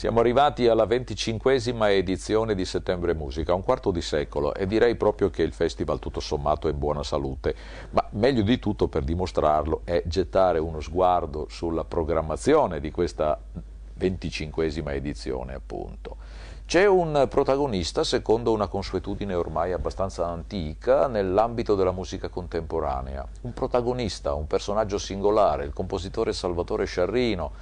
Siamo arrivati alla venticinquesima edizione di Settembre Musica, un quarto di secolo e direi proprio che il festival tutto sommato è in buona salute, ma meglio di tutto per dimostrarlo è gettare uno sguardo sulla programmazione di questa venticinquesima edizione appunto. C'è un protagonista, secondo una consuetudine ormai abbastanza antica, nell'ambito della musica contemporanea. Un protagonista, un personaggio singolare, il compositore Salvatore Sciarrino,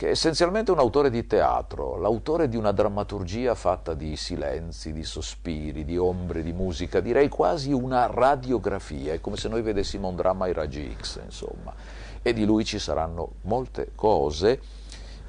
che è essenzialmente un autore di teatro, l'autore di una drammaturgia fatta di silenzi, di sospiri, di ombre, di musica, direi quasi una radiografia, è come se noi vedessimo un dramma ai raggi X, insomma, e di lui ci saranno molte cose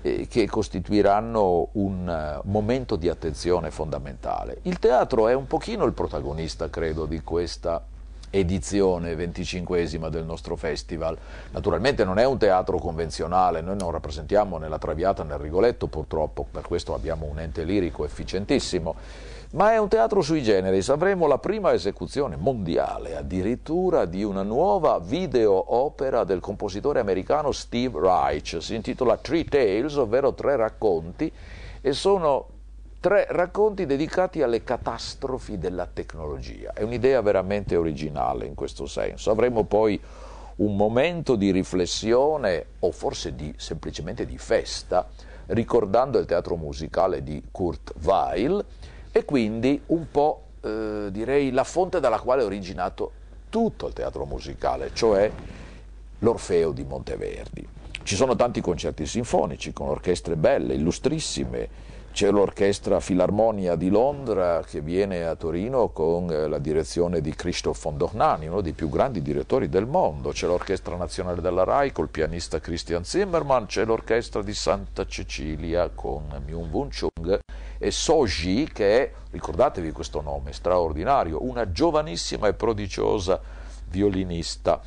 eh, che costituiranno un uh, momento di attenzione fondamentale. Il teatro è un pochino il protagonista, credo, di questa edizione venticinquesima del nostro festival. Naturalmente non è un teatro convenzionale, noi non rappresentiamo né la Traviata né il Rigoletto purtroppo, per questo abbiamo un ente lirico efficientissimo, ma è un teatro sui generis, avremo la prima esecuzione mondiale addirittura di una nuova video opera del compositore americano Steve Reich, si intitola Three Tales, ovvero tre racconti, e sono tre racconti dedicati alle catastrofi della tecnologia. È un'idea veramente originale in questo senso. Avremo poi un momento di riflessione o forse di, semplicemente di festa ricordando il teatro musicale di Kurt Weil e quindi un po' eh, direi la fonte dalla quale è originato tutto il teatro musicale, cioè l'Orfeo di Monteverdi. Ci sono tanti concerti sinfonici con orchestre belle, illustrissime, c'è l'Orchestra Filarmonia di Londra che viene a Torino con eh, la direzione di Christoph von Dohnani, uno dei più grandi direttori del mondo. C'è l'Orchestra Nazionale della RAI col pianista Christian Zimmermann, c'è l'Orchestra di Santa Cecilia con Myung Wun Chung e Soji che è, ricordatevi questo nome straordinario, una giovanissima e prodigiosa violinista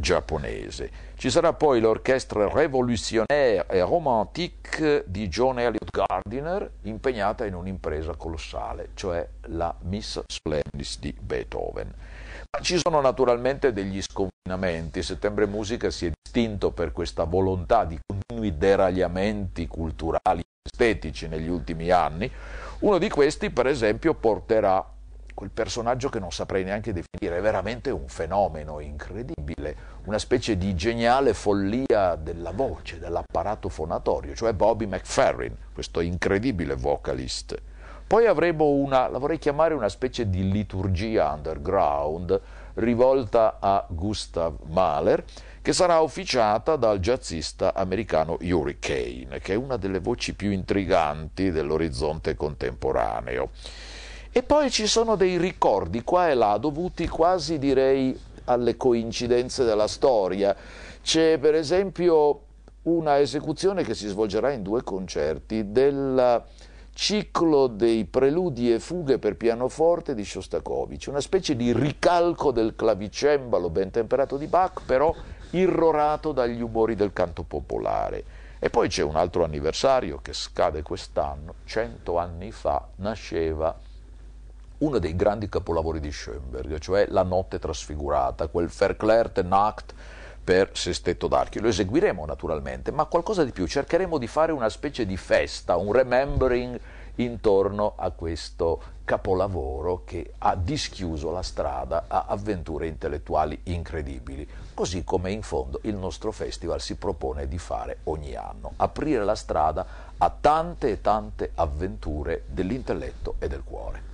giapponese. Ci sarà poi l'orchestra révolutionnaire e romantique di John Elliott Gardiner, impegnata in un'impresa colossale, cioè la Miss Splendis di Beethoven. Ma ci sono naturalmente degli sconfinamenti. Settembre Musica si è distinto per questa volontà di continui deragliamenti culturali e estetici negli ultimi anni. Uno di questi, per esempio, porterà quel personaggio che non saprei neanche definire, è veramente un fenomeno incredibile, una specie di geniale follia della voce, dell'apparato fonatorio, cioè Bobby McFerrin, questo incredibile vocalist. Poi avremo una, la vorrei chiamare una specie di liturgia underground rivolta a Gustav Mahler, che sarà officiata dal jazzista americano Hurricane, che è una delle voci più intriganti dell'orizzonte contemporaneo. E poi ci sono dei ricordi qua e là, dovuti quasi direi alle coincidenze della storia. C'è per esempio una esecuzione che si svolgerà in due concerti del ciclo dei preludi e fughe per pianoforte di Shostakovich, una specie di ricalco del clavicembalo ben temperato di Bach, però irrorato dagli umori del canto popolare. E poi c'è un altro anniversario che scade quest'anno, cento anni fa nasceva uno dei grandi capolavori di Schoenberg, cioè La notte trasfigurata, quel Verklärte Nacht per Sestetto d'Archi. Lo eseguiremo naturalmente, ma qualcosa di più, cercheremo di fare una specie di festa, un remembering intorno a questo capolavoro che ha dischiuso la strada a avventure intellettuali incredibili, così come in fondo il nostro festival si propone di fare ogni anno, aprire la strada a tante e tante avventure dell'intelletto e del cuore.